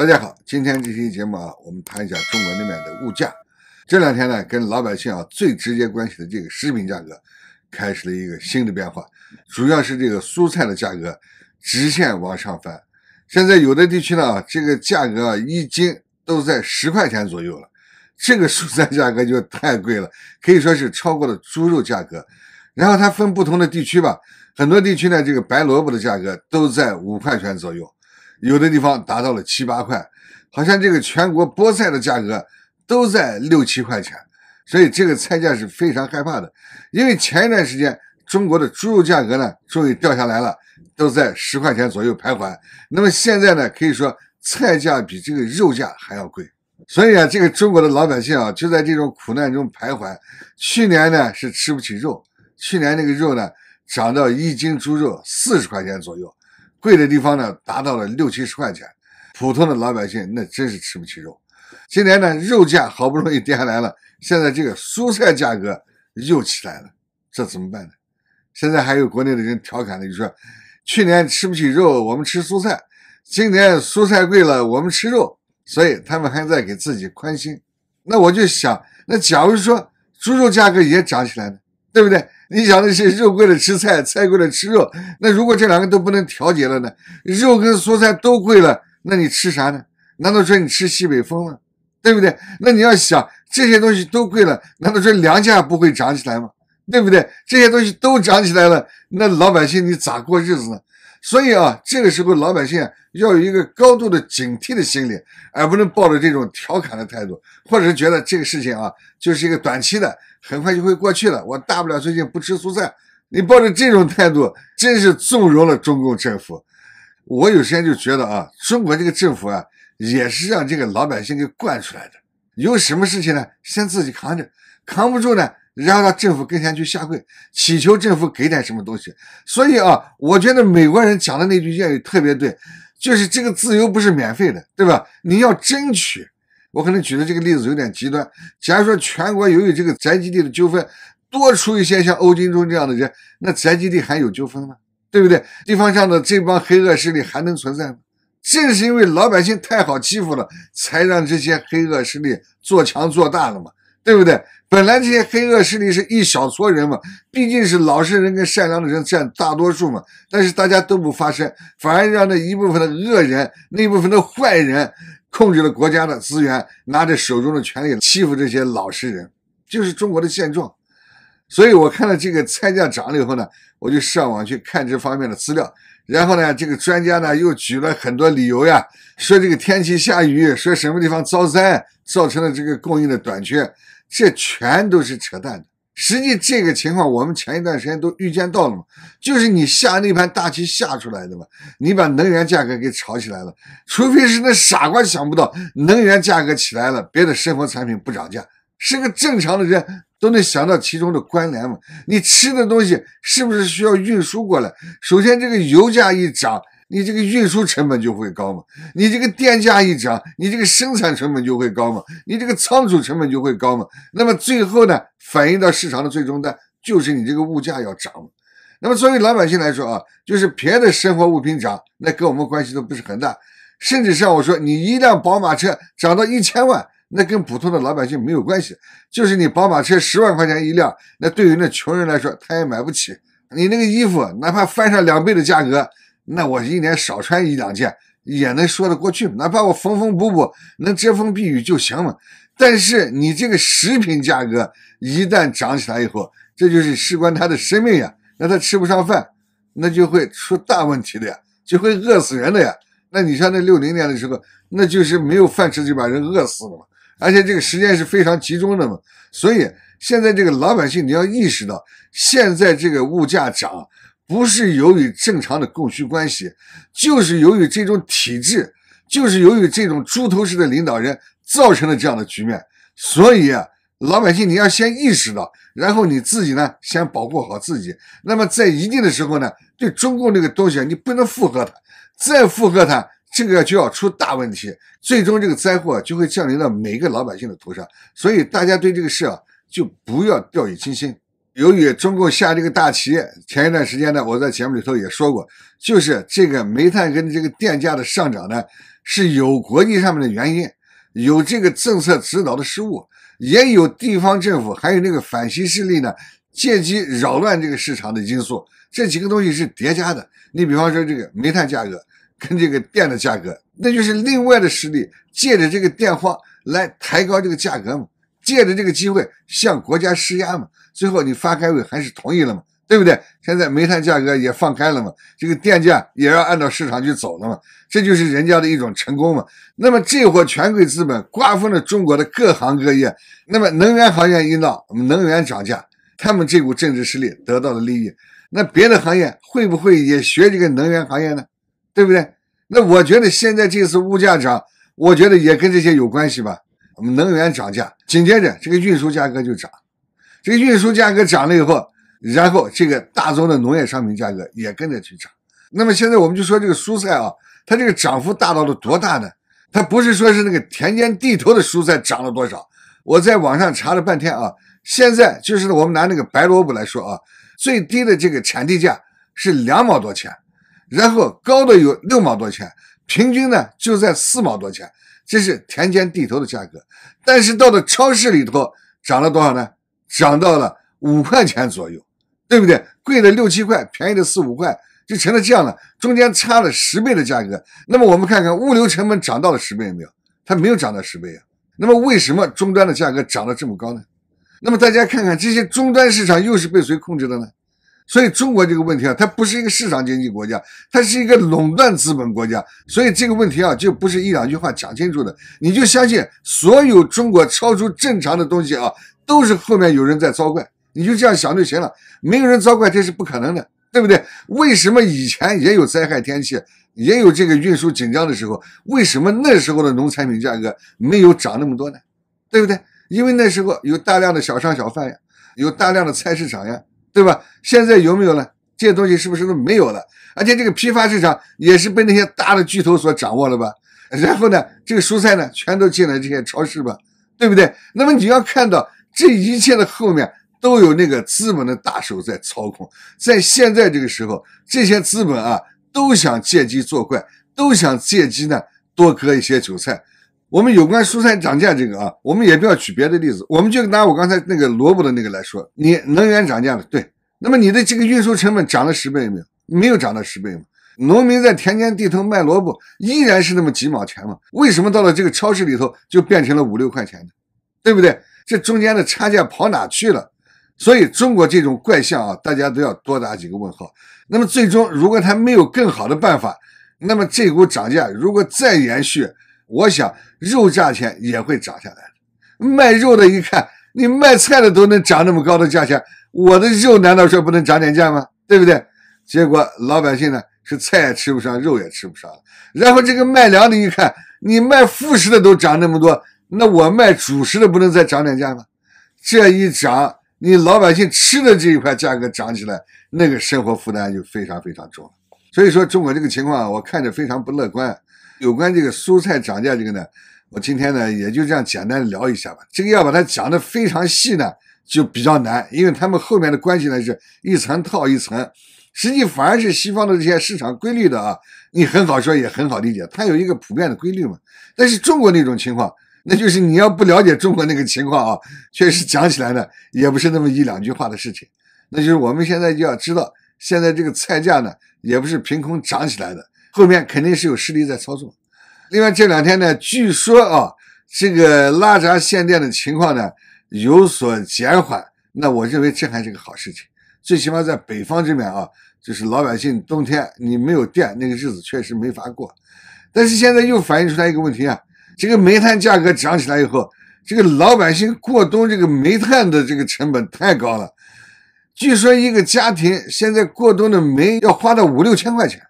大家好，今天这期节目啊，我们谈一下中国那边的物价。这两天呢，跟老百姓啊最直接关系的这个食品价格，开始了一个新的变化，主要是这个蔬菜的价格直线往上翻。现在有的地区呢，这个价格一斤都在十块钱左右了，这个蔬菜价格就太贵了，可以说是超过了猪肉价格。然后它分不同的地区吧，很多地区呢，这个白萝卜的价格都在五块钱左右。有的地方达到了七八块，好像这个全国菠菜的价格都在六七块钱，所以这个菜价是非常害怕的。因为前一段时间中国的猪肉价格呢终于掉下来了，都在十块钱左右徘徊。那么现在呢，可以说菜价比这个肉价还要贵。所以啊，这个中国的老百姓啊就在这种苦难中徘徊。去年呢是吃不起肉，去年那个肉呢涨到一斤猪肉四十块钱左右。贵的地方呢，达到了六七十块钱，普通的老百姓那真是吃不起肉。今年呢，肉价好不容易跌下来了，现在这个蔬菜价格又起来了，这怎么办呢？现在还有国内的人调侃的就说，去年吃不起肉，我们吃蔬菜；今年蔬菜贵了，我们吃肉，所以他们还在给自己宽心。那我就想，那假如说猪肉价格也涨起来了？对不对？你想的是肉贵了吃菜，菜贵了吃肉。那如果这两个都不能调节了呢？肉跟蔬菜都贵了，那你吃啥呢？难道说你吃西北风了？对不对？那你要想这些东西都贵了，难道说粮价不会涨起来吗？对不对？这些东西都涨起来了，那老百姓你咋过日子呢？所以啊，这个时候老百姓要有一个高度的警惕的心理，而不能抱着这种调侃的态度，或者是觉得这个事情啊就是一个短期的，很快就会过去了。我大不了最近不吃蔬菜。你抱着这种态度，真是纵容了中共政府。我有时间就觉得啊，中国这个政府啊，也是让这个老百姓给惯出来的。有什么事情呢，先自己扛着，扛不住呢？然后到政府跟前去下跪，乞求政府给点什么东西。所以啊，我觉得美国人讲的那句谚语特别对，就是这个自由不是免费的，对吧？你要争取。我可能举的这个例子有点极端。假如说全国由于这个宅基地的纠纷，多出一些像欧金忠这样的人，那宅基地还有纠纷吗？对不对？地方上的这帮黑恶势力还能存在吗？正是因为老百姓太好欺负了，才让这些黑恶势力做强做大了嘛，对不对？本来这些黑恶势力是一小撮人嘛，毕竟是老实人跟善良的人占大多数嘛。但是大家都不发声，反而让那一部分的恶人、那一部分的坏人控制了国家的资源，拿着手中的权力欺负这些老实人，就是中国的现状。所以我看到这个菜价涨了以后呢，我就上网去看这方面的资料。然后呢，这个专家呢又举了很多理由呀，说这个天气下雨，说什么地方遭灾，造成了这个供应的短缺。这全都是扯淡的，实际这个情况我们前一段时间都预见到了嘛，就是你下那盘大棋下出来的嘛，你把能源价格给炒起来了，除非是那傻瓜想不到能源价格起来了，别的生活产品不涨价，是个正常的人都能想到其中的关联嘛，你吃的东西是不是需要运输过来？首先这个油价一涨。你这个运输成本就会高嘛？你这个电价一涨，你这个生产成本就会高嘛？你这个仓储成本就会高嘛？那么最后呢，反映到市场的最终的，就是你这个物价要涨。那么作为老百姓来说啊，就是别的生活物品涨，那跟我们关系都不是很大。甚至像我说，你一辆宝马车涨到一千万，那跟普通的老百姓没有关系。就是你宝马车十万块钱一辆，那对于那穷人来说，他也买不起。你那个衣服，哪怕翻上两倍的价格。那我一年少穿一两件也能说得过去，哪怕我缝缝补补能遮风避雨就行了。但是你这个食品价格一旦涨起来以后，这就是事关他的生命呀！那他吃不上饭，那就会出大问题的呀，就会饿死人的呀！那你像那六零年的时候，那就是没有饭吃就把人饿死了嘛。而且这个时间是非常集中的嘛。所以现在这个老百姓你要意识到，现在这个物价涨。不是由于正常的供需关系，就是由于这种体制，就是由于这种猪头式的领导人造成了这样的局面。所以啊，老百姓你要先意识到，然后你自己呢先保护好自己。那么在一定的时候呢，对中共这个东西啊，你不能附和他，再附和他，这个就要出大问题，最终这个灾祸就会降临到每个老百姓的头上。所以大家对这个事啊，就不要掉以轻心。由于中共下这个大棋，前一段时间呢，我在节目里头也说过，就是这个煤炭跟这个电价的上涨呢，是有国际上面的原因，有这个政策指导的失误，也有地方政府还有那个反西势力呢，借机扰乱这个市场的因素，这几个东西是叠加的。你比方说这个煤炭价格跟这个电的价格，那就是另外的势力借着这个电荒来抬高这个价格嘛。借着这个机会向国家施压嘛，最后你发改委还是同意了嘛，对不对？现在煤炭价格也放开了嘛，这个电价也要按照市场去走了嘛，这就是人家的一种成功嘛。那么这伙权贵资本瓜分了中国的各行各业，那么能源行业一闹，能源涨价，他们这股政治势力得到了利益，那别的行业会不会也学这个能源行业呢？对不对？那我觉得现在这次物价涨，我觉得也跟这些有关系吧。能源涨价，紧接着这个运输价格就涨，这个运输价格涨了以后，然后这个大宗的农业商品价格也跟着去涨。那么现在我们就说这个蔬菜啊，它这个涨幅大到了多大呢？它不是说是那个田间地头的蔬菜涨了多少？我在网上查了半天啊，现在就是我们拿那个白萝卜来说啊，最低的这个产地价是两毛多钱，然后高的有六毛多钱，平均呢就在四毛多钱。这是田间地头的价格，但是到了超市里头涨了多少呢？涨到了五块钱左右，对不对？贵的六七块，便宜的四五块，就成了这样了。中间差了十倍的价格。那么我们看看物流成本涨到了十倍没有？它没有涨到十倍啊。那么为什么终端的价格涨了这么高呢？那么大家看看这些终端市场又是被谁控制的呢？所以中国这个问题啊，它不是一个市场经济国家，它是一个垄断资本国家。所以这个问题啊，就不是一两句话讲清楚的。你就相信所有中国超出正常的东西啊，都是后面有人在遭怪。你就这样想就行了，没有人遭怪，这是不可能的，对不对？为什么以前也有灾害天气，也有这个运输紧张的时候？为什么那时候的农产品价格没有涨那么多呢？对不对？因为那时候有大量的小商小贩呀，有大量的菜市场呀。对吧？现在有没有呢？这些东西是不是都没有了？而且这个批发市场也是被那些大的巨头所掌握了吧？然后呢，这个蔬菜呢，全都进了这些超市吧？对不对？那么你要看到这一切的后面，都有那个资本的大手在操控。在现在这个时候，这些资本啊，都想借机作怪，都想借机呢多割一些韭菜。我们有关蔬菜涨价这个啊，我们也不要举别的例子，我们就拿我刚才那个萝卜的那个来说，你能源涨价了，对，那么你的这个运输成本涨了十倍没有？没有涨到十倍嘛？农民在田间地头卖萝卜依然是那么几毛钱嘛？为什么到了这个超市里头就变成了五六块钱呢？对不对？这中间的差价跑哪去了？所以中国这种怪象啊，大家都要多打几个问号。那么最终，如果他没有更好的办法，那么这股涨价如果再延续。我想肉价钱也会涨下来。卖肉的一看，你卖菜的都能涨那么高的价钱，我的肉难道说不能涨点价吗？对不对？结果老百姓呢是菜也吃不上，肉也吃不上。然后这个卖粮的一看，你卖副食的都涨那么多，那我卖主食的不能再涨点价吗？这一涨，你老百姓吃的这一块价格涨起来，那个生活负担就非常非常重。所以说，中国这个情况啊，我看着非常不乐观。有关这个蔬菜涨价这个呢，我今天呢也就这样简单聊一下吧。这个要把它讲的非常细呢，就比较难，因为他们后面的关系呢是一层套一层。实际反而是西方的这些市场规律的啊，你很好说也很好理解，它有一个普遍的规律嘛。但是中国那种情况，那就是你要不了解中国那个情况啊，确实讲起来呢也不是那么一两句话的事情。那就是我们现在就要知道，现在这个菜价呢也不是凭空涨起来的。后面肯定是有势力在操作。另外这两天呢，据说啊，这个拉闸限电的情况呢有所减缓。那我认为这还是个好事情，最起码在北方这边啊，就是老百姓冬天你没有电，那个日子确实没法过。但是现在又反映出来一个问题啊，这个煤炭价格涨起来以后，这个老百姓过冬这个煤炭的这个成本太高了。据说一个家庭现在过冬的煤要花到五六千块钱。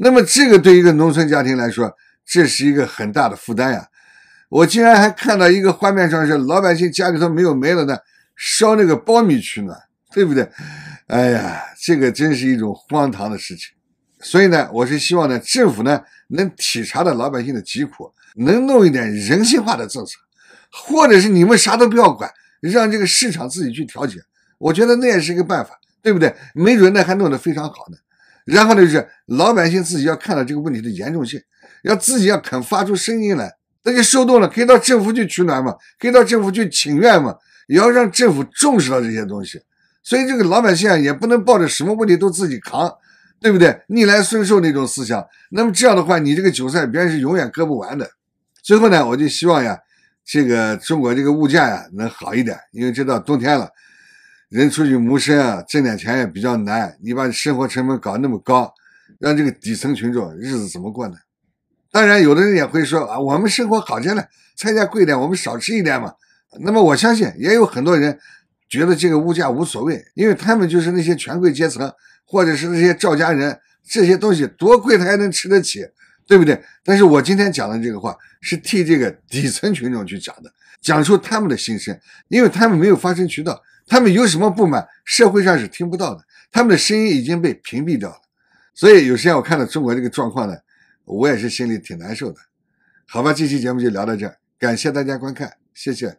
那么这个对一个农村家庭来说，这是一个很大的负担呀！我竟然还看到一个画面上是老百姓家里头没有煤了呢，烧那个苞米取暖，对不对？哎呀，这个真是一种荒唐的事情。所以呢，我是希望呢，政府呢能体察到老百姓的疾苦，能弄一点人性化的政策，或者是你们啥都不要管，让这个市场自己去调节，我觉得那也是一个办法，对不对？没准呢还弄得非常好呢。然后呢，就是老百姓自己要看到这个问题的严重性，要自己要肯发出声音来，那就受冻了，可以到政府去取暖嘛，可以到政府去请愿嘛，也要让政府重视到这些东西。所以这个老百姓啊，也不能抱着什么问题都自己扛，对不对？逆来顺受那种思想。那么这样的话，你这个韭菜别人是永远割不完的。最后呢，我就希望呀，这个中国这个物价呀，能好一点，因为这到冬天了。人出去谋生啊，挣点钱也比较难。你把生活成本搞那么高，让这个底层群众日子怎么过呢？当然，有的人也会说啊，我们生活好着呢，菜价贵点，我们少吃一点嘛。那么，我相信也有很多人觉得这个物价无所谓，因为他们就是那些权贵阶层，或者是那些赵家人，这些东西多贵他还能吃得起，对不对？但是我今天讲的这个话是替这个底层群众去讲的，讲出他们的心声，因为他们没有发声渠道。他们有什么不满，社会上是听不到的，他们的声音已经被屏蔽掉了。所以，有时间我看到中国这个状况呢，我也是心里挺难受的。好吧，这期节目就聊到这儿，感谢大家观看，谢谢。